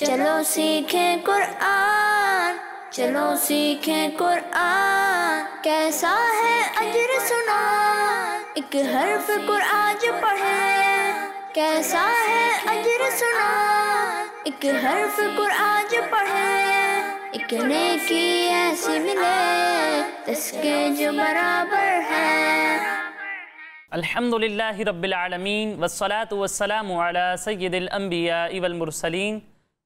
चलो सीखें कुरान चलो सीखें कुरान कैसा है अजर सुना एक हर्फ कुराज पढ़े कैसा है अजर सुना एक हर्फ कुराज पढ़े एक नेकी ऐसी मिले तस्के जो बराबर है अल्हम्दुलिल्लाहि रब्बिल आलमीन वस्सलातु वस्सलामु अला सय्यिदिल अंबिया वल मुरसलीन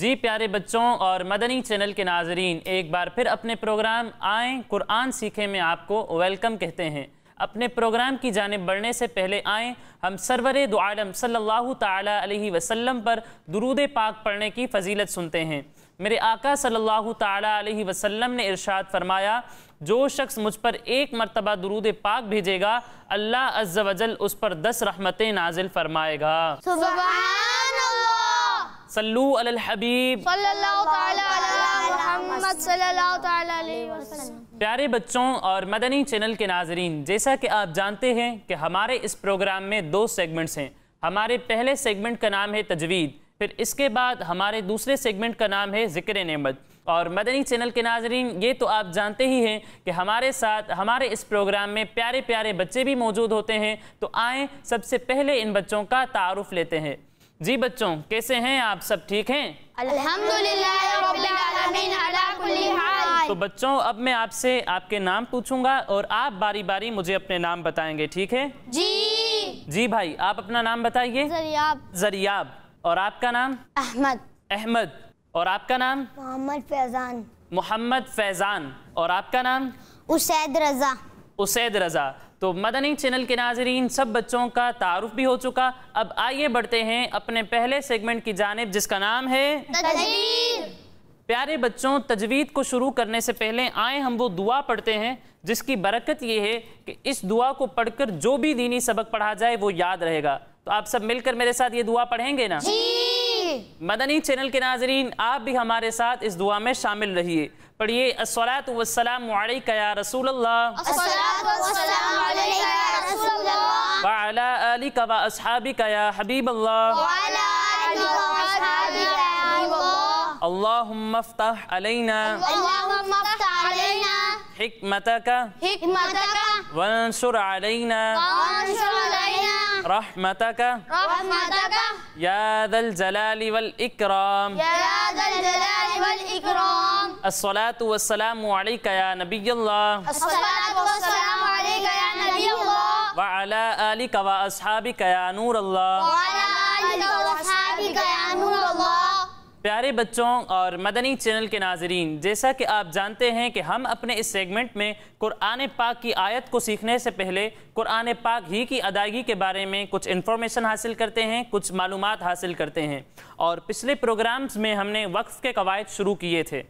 जी प्यारे बच्चों और मदनी चैनल के नाजरीन एक बार फिर अपने प्रोग्राम आए कुरान सीखे में आपको वेलकम कहते हैं अपने प्रोग्राम की जानब बढ़ने से पहले आए हम सरवर दो आलम सल्ला वसल्लम पर दरूद पाक पढ़ने की फजीलत सुनते हैं मेरे आका सल्लल्लाहु अलैहि वसल्लम ने इरशाद फरमाया जो शख्स मुझ पर एक मरतबा दरूद पाक भेजेगा अल्लाह अज्जल उस पर दस रहमतें नाजिल फरमाएगा सल्लू अल हबीब प्यारे बच्चों और मदनी चैनल के नाजरीन जैसा कि आप जानते हैं कि हमारे इस प्रोग्राम में दो सेगमेंट्स हैं हमारे पहले सेगमेंट का नाम है तजवीद फिर इसके बाद हमारे दूसरे सेगमेंट का नाम है ज़िक्र नमत और मदनी चैनल के नाजरीन ये तो आप जानते ही हैं कि हमारे साथ हमारे इस प्रोग्राम में प्यारे प्यारे बच्चे भी मौजूद होते हैं तो आएँ सबसे पहले इन बच्चों का तारफ़ लेते हैं जी बच्चों कैसे हैं आप सब ठीक हैं तो बच्चों अब मैं आपसे आपके नाम पूछूंगा और आप बारी बारी मुझे अपने नाम बताएंगे ठीक है जी जी भाई आप अपना नाम बताइए जरियाब जरियाब और आपका नाम अहमद अहमद और आपका नाम मोहम्मद फैजान मोहम्मद फैजान और आपका नाम उसैद रज़ा उसैद रज़ा तो मदनी चैनल के नाजरीन सब बच्चों का तारुफ भी हो चुका अब आइए बढ़ते हैं अपने पहले सेगमेंट की जानब जिसका नाम है प्यारे बच्चों तजवीद को शुरू करने से पहले आए हम वो दुआ पढ़ते हैं जिसकी बरकत ये है कि इस दुआ को पढ़कर जो भी दीनी सबक पढ़ा जाए वो याद रहेगा तो आप सब मिलकर मेरे साथ ये दुआ पढ़ेंगे ना मदनी चैनल के नाजरीन आप भी हमारे साथ इस दुआ में शामिल रहिए पढ़िए असलात वसलाम या रसूल अल्लाह वाला अली का असहाबी या हबीब अल्लाह اللهم افتح علينا اللهم افتح علينا حكمتك حكمتك وانشر علينا وانصر علينا رحمتك رحمتك يا ذا الجلال والإكرام يا ذا الجلال والإكرام الصلاة والسلام عليك يا نبي الله الصلاة والسلام عليك يا نبي الله وعلى آلك وأصحابك يا نور الله وعلى آلك وأصحابك يا نور प्यारे बच्चों और मदनी चैनल के नाजरीन जैसा कि आप जानते हैं कि हम अपने इस सेगमेंट में कुरान पाक की आयत को सीखने से पहले कुरान पाक ही की अदायगी के बारे में कुछ इन्फॉर्मेशन हासिल करते हैं कुछ मालूम हासिल करते हैं और पिछले प्रोग्राम्स में हमने वक्फ के कवायद शुरू किए थे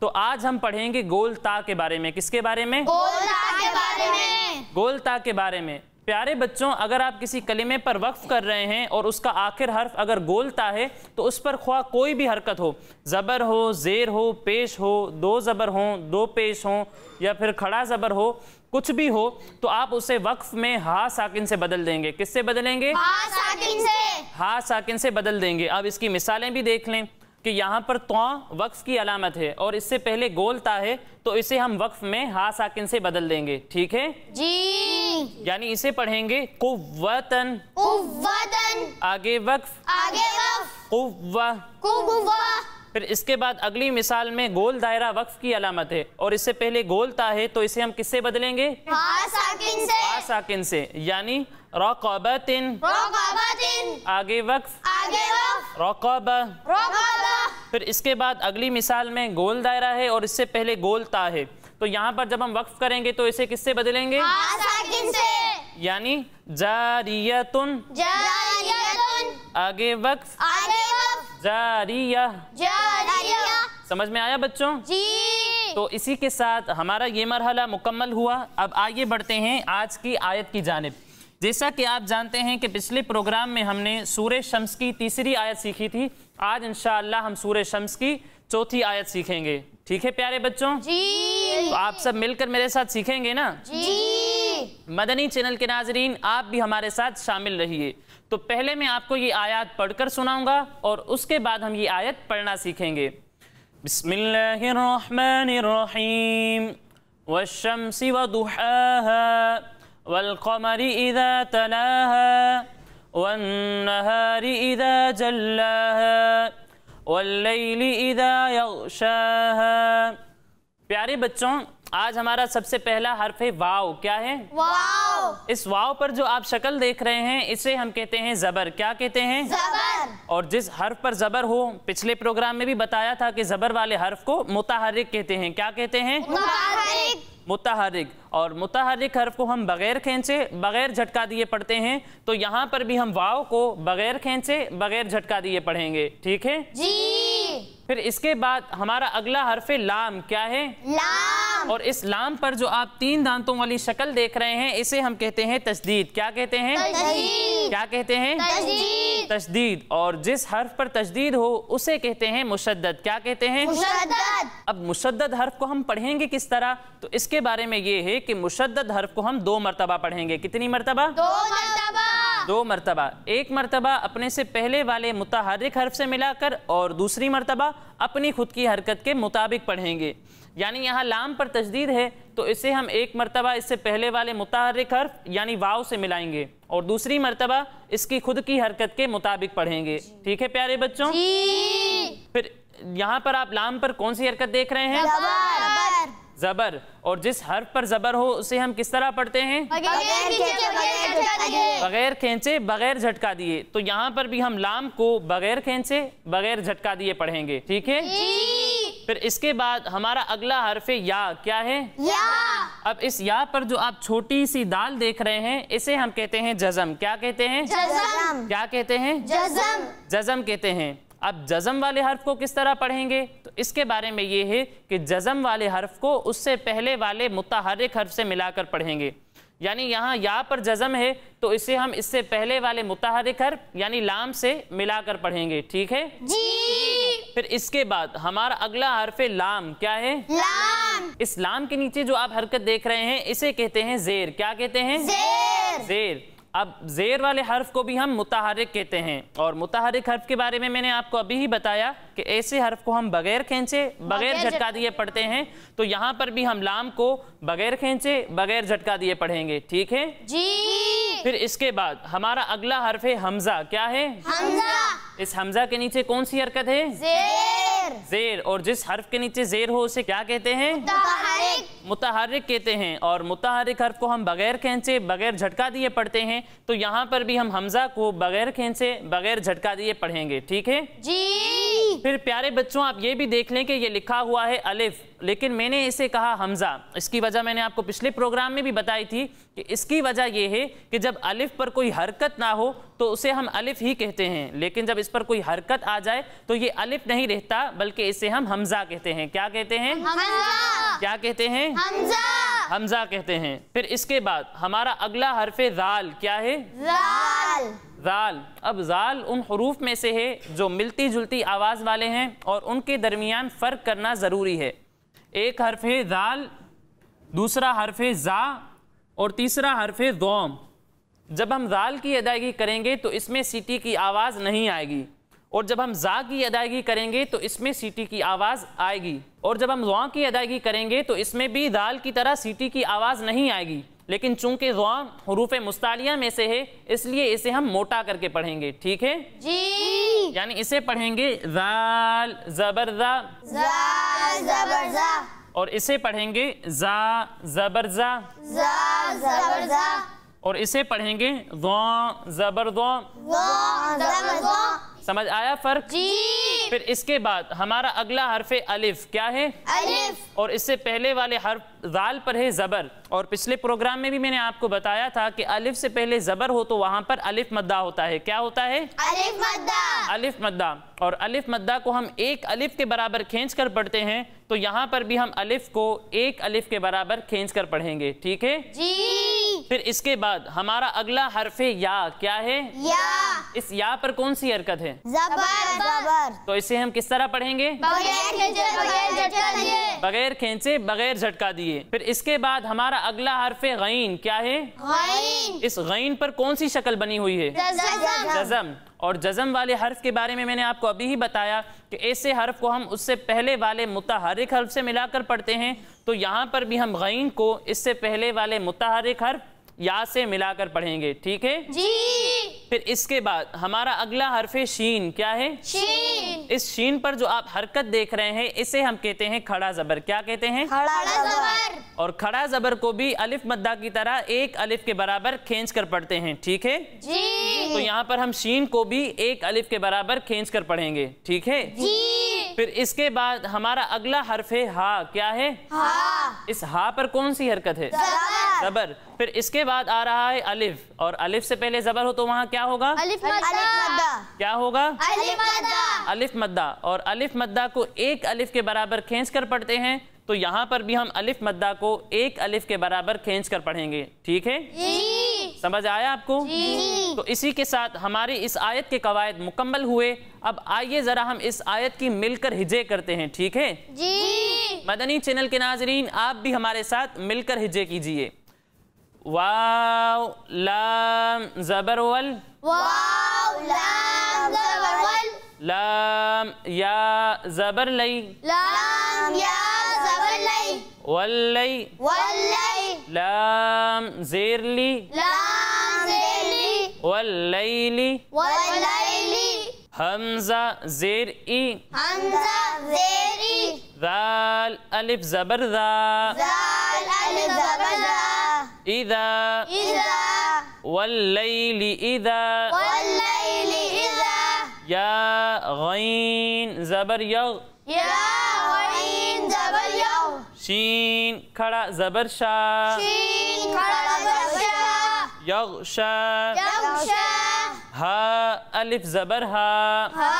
तो आज हम पढ़ेंगे गोलता के बारे में किसके बारे में गोलता के बारे में गोलता के बारे में प्यारे बच्चों अगर आप किसी कलिमे पर वक्फ कर रहे हैं और उसका आखिर हर्फ अगर गोलता है तो उस पर ख्वा कोई भी हरकत हो ज़बर हो ज़ेर हो पेश हो दो ज़बर हों दो पेश हों या फिर खड़ा ज़बर हो कुछ भी हो तो आप उसे वक्फ में हा साकिन से बदल देंगे किससे बदलेंगे हा साकिन से हा साकिन से बदल देंगे अब इसकी मिसालें भी देख लें कि यहाँ पर तो वक्फ की अलामत है और इससे पहले गोल ता है तो इसे हम वक्फ में हा साकिन से बदल देंगे ठीक है जी यानी इसे पढ़ेंगे कुवतन कुवतन आगे वक्फ आगे वक्फ कुवा फिर इसके बाद अगली मिसाल में गोल दायरा वक्फ की अलामत है और इससे पहले गोल ता है तो इसे हम किससे बदलेंगे हा साकिन से हा साकिन से यानी रकाबतिन आगे वक्फ आगे वक्फ रकाबा रकाबा फिर इसके बाद अगली मिसाल में गोल दायरा है और इससे पहले गोल ता है तो यहाँ पर जब हम वक्फ करेंगे तो इसे किससे बदलेंगे यानी जारियतुन जारियतुन आगे वक्फ आगे जारिया जारिया समझ में आया बच्चों जी तो इसी के साथ हमारा ये मरहला मुकम्मल हुआ अब आगे बढ़ते हैं आज की आयत की जानब जैसा कि आप जानते हैं कि पिछले प्रोग्राम में हमने सूर्य शम्स की तीसरी आयत सीखी थी आज इंशाल्लाह हम सूर्य शम्स की चौथी आयत सीखेंगे ठीक है प्यारे बच्चों जी तो आप सब मिलकर मेरे साथ सीखेंगे ना जी मदनी चैनल के नाजरीन आप भी हमारे साथ शामिल रहिए तो पहले मैं आपको ये आयत पढ़कर सुनाऊंगा और उसके बाद हम ये आयत पढ़ना सीखेंगे बिस्मिल्लाहिर्रहमानिर्रहीम वशम्सि वदुहाहा والقمر إذا تلاها والنهار إذا جلاها والليل إذا يغشاها प्यारे बच्चों आज हमारा सबसे पहला हर्फ है वाव क्या है वाव इस वाव पर जो आप शक्ल देख रहे हैं इसे हम कहते हैं जबर क्या कहते हैं जबर और जिस हर्फ पर जबर हो पिछले प्रोग्राम में भी बताया था कि जबर वाले हर्फ को मुताहरिक कहते हैं क्या कहते हैं मुताहरिक मुतहरक और मुतहरक हर्फ को हम बग़ैर खींचे बग़ैर झटका दिए पढ़ते हैं तो यहाँ पर भी हम वाव को बग़ैर खींचे बग़ैर झटका दिए पढ़ेंगे ठीक है जी फिर इसके बाद हमारा अगला हरफ लाम क्या है लाम और इस लाम पर जो आप तीन दांतों वाली शक्ल देख रहे हैं इसे हम कहते हैं तस्दीद क्या कहते हैं क्या कहते हैं तशदीद और जिस हर्फ पर तशदीद हो उसे कहते हैं मुशद्दद क्या कहते हैं मुशद्दद अब मुशद्दद हर्फ को हम पढ़ेंगे किस तरह तो इसके बारे में ये है कि मुशद्दद हर्फ को हम दो मरतबा पढ़ेंगे कितनी मरतबा दो मरतबा दो मरतबा एक मरतबा अपने से पहले वाले मुतहरक हर्फ से मिलाकर और दूसरी मरतबा अपनी खुद की हरकत के मुताबिक पढ़ेंगे यानी यहाँ लाम पर तजदीद है तो इसे हम एक मरतबा इससे पहले वाले मुतहरक हर्फ यानी वाव से मिलाएंगे और दूसरी मरतबा इसकी खुद की हरकत के मुताबिक पढ़ेंगे ठीक है प्यारे बच्चों फिर यहाँ पर आप लाम पर कौन सी हरकत देख रहे हैं जबर, जबर। और जिस हर्फ पर जबर हो उसे हम किस तरह पढ़ते हैं बगैर खेचे बगैर झटका दिए तो यहाँ पर भी हम लाम को बगैर खेचे बगैर झटका दिए पढ़ेंगे ठीक है फिर इसके बाद हमारा अगला हर्फ या क्या है या अब इस या पर जो आप छोटी सी दाल देख रहे हैं इसे हम कहते हैं जजम क्या कहते हैं जजम क्या कहते हैं जजम जजम कहते हैं अब जजम वाले हर्फ को किस तरह पढ़ेंगे तो इसके बारे में ये है कि जजम वाले हर्फ को उससे पहले वाले मुतहरक हर्फ से मिलाकर पढ़ेंगे यानी यहाँ या पर जजम है तो इसे हम इससे पहले वाले मुतहरक हर्फ यानी लाम से मिलाकर पढ़ेंगे ठीक है जी फिर इसके बाद हमारा अगला हर्फ लाम क्या है लाम इस लाम के नीचे जो आप हरकत देख रहे हैं इसे कहते हैं जेर क्या कहते हैं जेर, जेर। अब ज़ेर वाले हर्फ को भी हम मुतहरक कहते हैं और मुतहरक हर्फ के बारे में मैंने आपको अभी ही बताया कि ऐसे हर्फ को हम बगैर खींचे बगैर झटका दिए पढ़ते हैं तो यहाँ पर भी हम लाम को बगैर खींचे बगैर झटका दिए पढ़ेंगे ठीक है जी फिर इसके बाद हमारा अगला हर्फ है हमजा क्या है हमजा इस हमजा के नीचे कौन सी हरकत है जेर जेर और जिस हर्फ के नीचे जेर हो उसे क्या कहते हैं मुतहरक कहते हैं और मुतहरक हर्फ को हम बगैर खेचे बगैर झटका दिए पढ़ते हैं तो यहाँ पर भी हम हमजा को बगैर खेन से बगैर झटका दिए पढ़ेंगे ठीक है जी फिर प्यारे बच्चों आप ये भी देख लें कि ये लिखा हुआ है अलिफ लेकिन मैंने इसे कहा हमजा इसकी वजह मैंने आपको पिछले प्रोग्राम में भी बताई थी कि इसकी वजह यह है कि जब अलिफ पर कोई हरकत ना हो तो उसे हम अलिफ ही कहते हैं लेकिन जब इस पर कोई हरकत आ जाए तो ये अलिफ नहीं रहता बल्कि इसे हम हमजा कहते हैं क्या कहते हैं क्या कहते हैं हमजा कहते हैं फिर इसके बाद हमारा अगला हरफ जाल क्या है ज़ाल अब ज़ाल उन हरूफ में से है जो मिलती जुलती आवाज़ वाले हैं और उनके दरमियान फ़र्क करना ज़रूरी है एक हरफ है ज़ाल दूसरा हरफ है ज़ा और तीसरा हरफ है दोम जब हम ज़ाल की अदायगी करेंगे तो इसमें सीटी की आवाज़ नहीं आएगी और जब हम ज़ा की अदायगी करेंगे तो इसमें सीटी की आवाज़ आएगी और जब हम ज़ुआ की अदायगी करेंगे तो इसमें भी दाल की तरह सीटी की आवाज़ नहीं आएगी लेकिन चूंकि दुआ हरूफ मुस्तालिया में से है इसलिए इसे हम मोटा करके पढ़ेंगे ठीक है जी यानी इसे पढ़ेंगे जाल जबरजा जबरजा और इसे पढ़ेंगे जा जबरजा जा जबरजा और इसे पढ़ेंगे जबर समझ आया फर्क जी फिर इसके बाद हमारा अगला हर्फ अलिफ क्या है अलिफ और इससे पहले वाले हर्फ जाल पर है जबर और पिछले प्रोग्राम में भी मैंने आपको बताया था कि अलिफ से पहले जबर हो तो वहाँ पर अलिफ मद्दा होता है क्या होता है अलिफ मद्दा अलिफ मद्दा और अलिफ मद्दा को हम एक अलिफ के बराबर खींच कर पढ़ते हैं तो यहाँ पर भी हम अलिफ को एक अलिफ के बराबर खींच कर पढ़ेंगे ठीक है जी फिर इसके बाद हमारा अगला हरफ या क्या है या इस या पर कौन सी हरकत है जबर जबर तो इसे हम किस तरह पढ़ेंगे बगैर खेचे बगैर झटका दिए फिर इसके बाद हमारा अगला हरफ गईन क्या है गईन इस गईन पर कौन सी शक्ल बनी हुई है जजम और जज़म वाले हर्फ के बारे में मैंने आपको अभी ही बताया कि ऐसे हर्फ को हम उससे पहले वाले मुतहरक हर्फ से मिलाकर पढ़ते हैं तो यहाँ पर भी हम गैन को इससे पहले वाले मुतहरक हर्फ या से मिलाकर पढ़ेंगे ठीक है जी फिर इसके बाद हमारा अगला हरफे शीन क्या है शीन इस शीन पर जो आप हरकत देख रहे हैं इसे हम कहते हैं खड़ा जबर क्या कहते हैं खड़ा जबर और खड़ा जबर को भी अलिफ मद्दा की तरह एक अलिफ के बराबर खींच कर पढ़ते हैं ठीक है जी तो यहाँ पर हम शीन को भी एक अलिफ के बराबर खींच कर पढ़ेंगे ठीक है जी फिर इसके बाद हमारा अगला हरफे है हा क्या है हा। इस हा पर कौन सी हरकत है जबर फिर इसके बाद आ रहा है अलिफ और अलिफ से पहले जबर हो तो वहाँ क्या होगा अलिफ मद्दा क्या होगा अलिफ मद्दा अलिफ मद्दा और अलिफ मद्दा को एक अलिफ के बराबर खींच कर पढ़ते हैं तो यहाँ पर भी हम अलिफ मद्दा को एक अलिफ के बराबर खींच कर पढ़ेंगे ठीक है समझ आया आपको तो इसी के साथ हमारी इस आयत के कवायद मुकम्मल हुए अब आइए ज़रा हम इस आयत की मिलकर हिजे करते हैं ठीक है जी मदनी चैनल के नाजरीन आप भी हमारे साथ मिलकर हिजे कीजिए واو لام زبر وال واو لام زبر وال لام يا زبر لي لام يا زبر لي واللي واللي لام زير لي لام زير لي والليل والليل همزة زير إي همزة زير إي ذال ألف زبر ذا ذال ألف زبر ذا إذا إذا والليل إذا والليل إذا يا غين زبر يغ يا غين زبر يغ شين كرا زبر شا شين كرا زبر شا يغشى يغشى ها ألف زبرها ها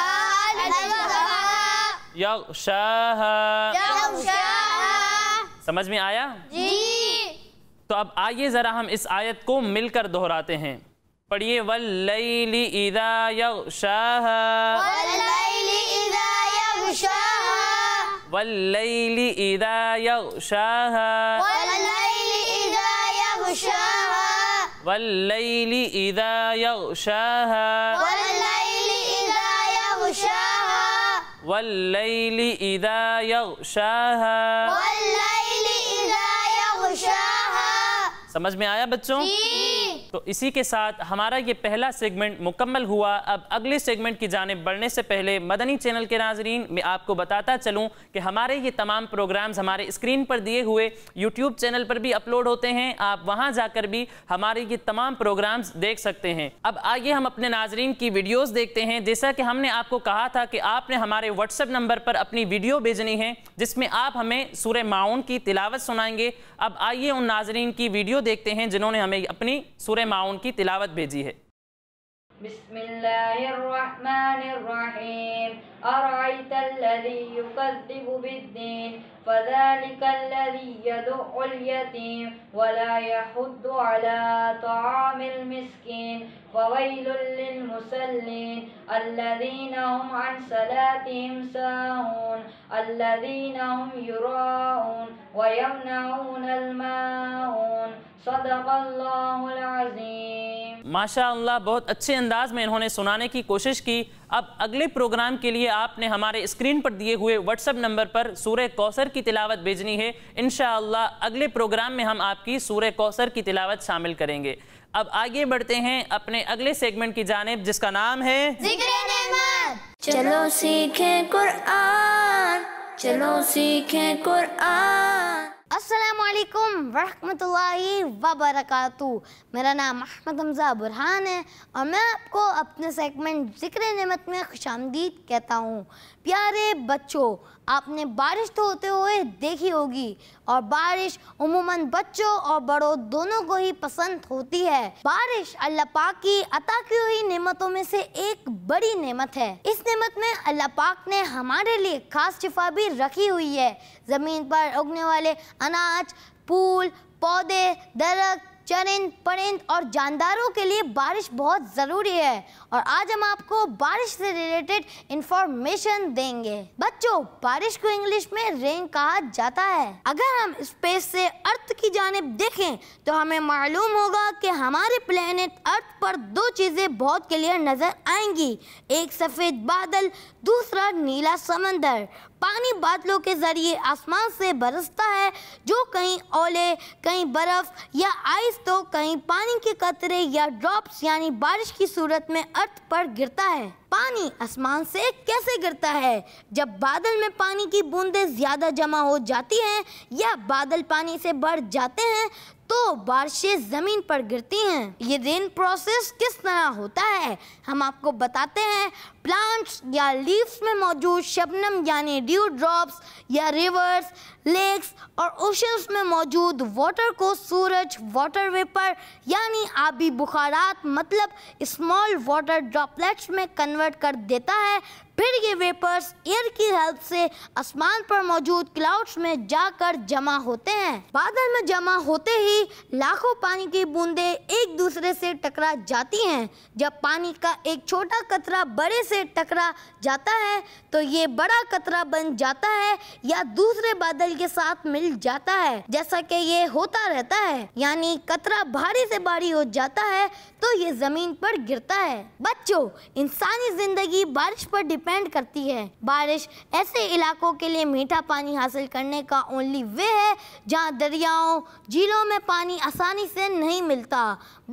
ألف زبرها يغشاها يغشاها समझ में आया जी तो अब आइए ज़रा हम इस आयत को मिलकर दोहराते हैं पढ़िए वल्लैली इदा यगशाह वल्लैली इदा यगशाह वल्लैली इदा यगशाह वल्लैली इदा वल्लैली इदा वल्लैली इदा वल्लैली इदा वल्लैली समझ में आया बच्चों तो इसी के साथ हमारा ये पहला सेगमेंट मुकम्मल हुआ अब अगले सेगमेंट की जानब बढ़ने से पहले मदनी चैनल के नाजरीन मैं आपको बताता चलूं कि हमारे ये तमाम प्रोग्राम्स हमारे स्क्रीन पर दिए हुए यूट्यूब चैनल पर भी अपलोड होते हैं आप वहां जाकर भी हमारे ये तमाम प्रोग्राम्स देख सकते हैं अब आइए हम अपने नाजरीन की वीडियोज़ देखते हैं जैसा कि हमने आपको कहा था कि आपने हमारे व्हाट्सएप नंबर पर अपनी वीडियो भेजनी है जिसमें आप हमें सूर्य माउन की तिलावत सुनाएंगे अब आइए उन नाजरीन की वीडियो देखते हैं जिन्होंने हमें अपनी सूर्य सूर्य معون کی تلاوت بھیجی ہے بسم الله الرحمن الرحيم أرأيت الذي يكذب بالدين فذلك الذي يدع اليتيم ولا يحض على طعام المسكين فويل للمسلين الذين هم عن صلاتهم ساهون الذين هم يراءون ويمنعون الماعون माशा बहुत अच्छे अंदाज में इन्होंने सुनाने की कोशिश की अब अगले प्रोग्राम के लिए आपने हमारे स्क्रीन पर दिए हुए व्हाट्सएप नंबर पर सूर्य कौसर की तिलावत भेजनी है इन अगले प्रोग्राम में हम आपकी सूर्य कौसर की तिलावत शामिल करेंगे अब आगे बढ़ते हैं अपने अगले सेगमेंट की जानब जिसका नाम है चलो सीखें कुरान चलो सीखें कुरान असलकम वरहमतुल्लाहि वबरकू मेरा नाम अहमद हमज़ा बुरहान है और मैं आपको अपने सेगमेंट ज़िक्र नमत में खुश कहता हूँ प्यारे बच्चों आपने बारिश तो होते हुए देखी होगी और बारिश उमूमन बच्चों और बड़ों दोनों को ही पसंद होती है बारिश अल्लाह पाक की अता की हुई नेमतों में से एक बड़ी नेमत है इस नेमत में अल्लाह पाक ने हमारे लिए खास शिफा भी रखी हुई है ज़मीन पर उगने वाले अनाज फूल पौधे दरख्त चरिंद परिंद और जानदारों के लिए बारिश बहुत ज़रूरी है और आज हम आपको बारिश से रिलेटेड इंफॉर्मेशन देंगे बच्चों बारिश को इंग्लिश में रेन कहा जाता है अगर हम स्पेस से अर्थ की जानब देखें तो हमें मालूम होगा कि हमारे प्लेनेट अर्थ पर दो चीज़ें बहुत क्लियर नज़र आएंगी एक सफ़ेद बादल दूसरा नीला समंदर पानी बादलों के ज़रिए आसमान से बरसता है जो कहीं ओले कहीं बर्फ़ या आइस सूरज तो कहीं पानी के कतरे या ड्रॉप्स यानी बारिश की सूरत में अर्थ पर गिरता है पानी आसमान से कैसे गिरता है जब बादल में पानी की बूंदें ज़्यादा जमा हो जाती हैं या बादल पानी से बढ़ जाते हैं तो बारिशें ज़मीन पर गिरती हैं ये रेन प्रोसेस किस तरह होता है हम आपको बताते हैं प्लांट्स या लीव्स में मौजूद शबनम यानी ड्यू ड्रॉप्स या रिवर्स लेक्स और ओशंस में मौजूद वाटर को सूरज वाटर वेपर यानी आबी बुखारात मतलब स्मॉल वाटर ड्रॉपलेट्स में कन्वर्ट कर देता है फिर ये वेपर्स एयर की हेल्प से आसमान पर मौजूद क्लाउड्स में जाकर जमा होते हैं बादल में जमा होते ही लाखों पानी की बूंदें एक दूसरे से टकरा जाती हैं जब पानी का एक छोटा कतरा बड़े से टकरा जाता है तो ये बड़ा कतरा बन जाता है या दूसरे बादल के साथ मिल जाता है जैसा कि ये होता रहता है यानी कतरा भारी से भारी हो जाता है तो ये जमीन पर गिरता है बच्चों इंसानी जिंदगी बारिश पर डिपेंड करती है बारिश ऐसे इलाकों के लिए मीठा पानी हासिल करने का ओनली वे है जहाँ दरियाओं झीलों में पानी आसानी से नहीं मिलता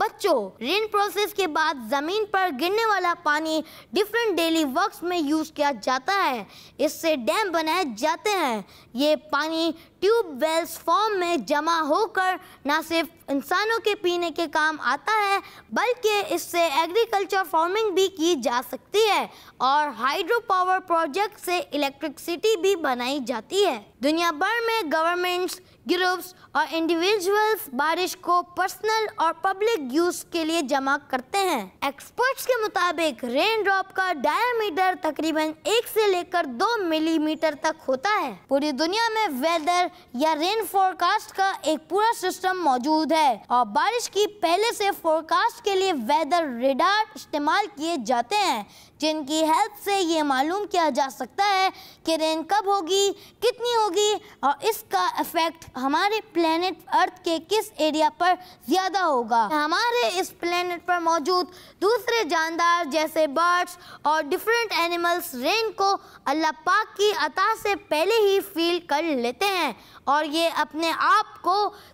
बच्चों रेन प्रोसेस के बाद ज़मीन पर गिरने वाला पानी डिफरेंट डेली वर्क में यूज़ किया जाता है इससे डैम बनाए जाते हैं ये पानी ट्यूब वेल्स फॉर्म में जमा होकर न सिर्फ इंसानों के पीने के काम आता है बल्कि इससे एग्रीकल्चर फार्मिंग भी की जा सकती है और हाइड्रो पावर प्रोजेक्ट से इलेक्ट्रिसिटी भी बनाई जाती है दुनिया भर में गवर्नमेंट्स ग्रुप्स और इंडिविजुअल्स बारिश को पर्सनल और पब्लिक यूज के लिए जमा करते हैं एक्सपर्ट्स के मुताबिक रेन ड्रॉप का डायमीटर तकरीबन एक से लेकर दो मिलीमीटर तक होता है पूरी दुनिया में वेदर या रेन फोरकास्ट का एक पूरा सिस्टम मौजूद है और बारिश की पहले से फोरकास्ट के लिए वेदर रेडार इस्तेमाल किए जाते हैं जिनकी हेल्प से ये मालूम किया जा सकता है कि रेन कब होगी कितनी होगी और इसका इफ़ेक्ट हमारे प्लेनेट अर्थ के किस एरिया पर ज़्यादा होगा हमारे इस प्लेनेट पर मौजूद दूसरे जानदार जैसे बर्ड्स और डिफरेंट एनिमल्स रेन को अल्लाह पाक की अता से पहले ही फील कर लेते हैं और ये अपने आप को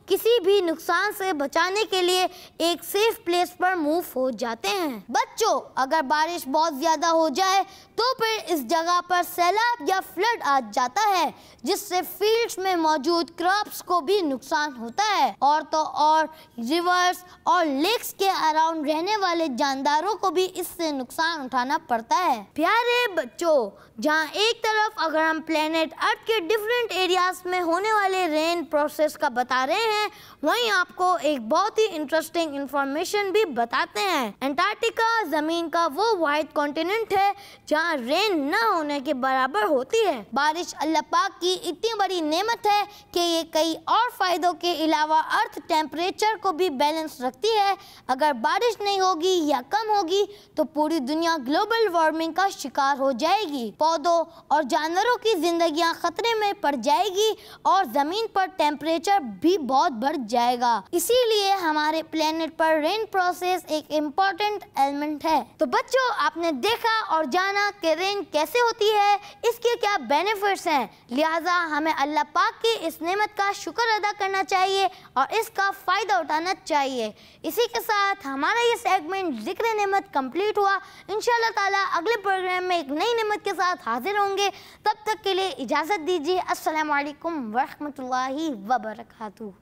किसी भी नुकसान से बचाने के लिए एक सेफ प्लेस पर मूव हो जाते हैं बच्चों अगर बारिश बहुत ज़्यादा हो जाए तो फिर इस जगह पर सैलाब या फ्लड आ जाता है जिससे फील्ड्स में मौजूद क्रॉप्स को भी नुकसान होता है और तो और रिवर्स और लेक्स के अराउंड रहने वाले जानदारों को भी इससे नुकसान उठाना पड़ता है प्यारे बच्चों जहाँ एक तरफ अगर हम प्लेनेट अर्थ के डिफरेंट एरियाज में होने वाले रेन प्रोसेस का बता रहे हैं वहीं आपको एक बहुत ही इंटरेस्टिंग इंफॉर्मेशन भी बताते हैं एंटार्टिका ज़मीन का वो वाइट कॉन्टिनेंट है जहाँ रेन न होने के बराबर होती है बारिश अल्लाह पाक की इतनी बड़ी नेमत है कि ये कई और फ़ायदों के अलावा अर्थ टेम्परेचर को भी बैलेंस रखती है अगर बारिश नहीं होगी या कम होगी तो पूरी दुनिया ग्लोबल वार्मिंग का शिकार हो जाएगी पौधों और जानवरों की जिंदगियां खतरे में पड़ जाएगी और ज़मीन पर टेम्परेचर भी बहुत बढ़ जाएगा इसीलिए हमारे प्लेनेट पर रेन प्रोसेस एक इम्पोर्टेंट एलिमेंट है तो बच्चों आपने देखा और जाना कि रेन कैसे होती है इसके क्या बेनिफिट्स हैं लिहाजा हमें अल्लाह पाक की इस नेमत का शुक्र अदा करना चाहिए और इसका फ़ायदा उठाना चाहिए इसी के साथ हमारा ये सेगमेंट जिक्र नेमत कंप्लीट हुआ इनशाला ताला अगले प्रोग्राम में एक नई नेमत के साथ साथ हाजिर होंगे तब तक के लिए इजाज़त दीजिए असलकम वरहमल वबरकू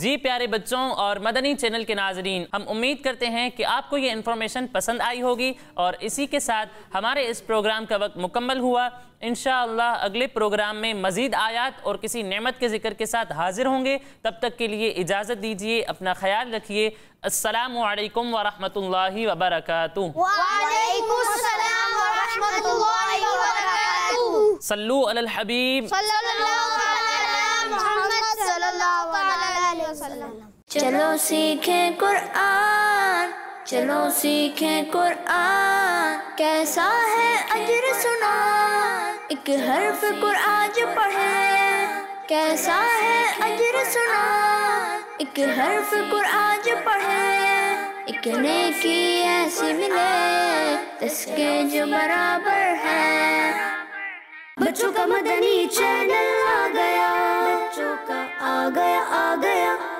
जी प्यारे बच्चों और मदनी चैनल के नाजरीन हम उम्मीद करते हैं कि आपको ये इन्फॉर्मेशन पसंद आई होगी और इसी के साथ हमारे इस प्रोग्राम का वक्त मुकम्मल हुआ इन अगले प्रोग्राम में मज़ीद आयात और किसी नेमत के जिक्र के साथ हाजिर होंगे तब तक के लिए इजाज़त दीजिए अपना ख्याल रखिए असलकम वरम वबरक सल्लू अल हबीब मोहम्मद चलो सीखें कुरान चलो सीखें कुरान कैसा है अजर सुना एक हर्फ कुराज पढ़े कैसा है अजर सुना एक हर्फ कुराज पढ़े एक नेकी ऐसी मिले तस्के जो बराबर है बच्चों का मदनी चैनल आ गया चौका आ गया आ गया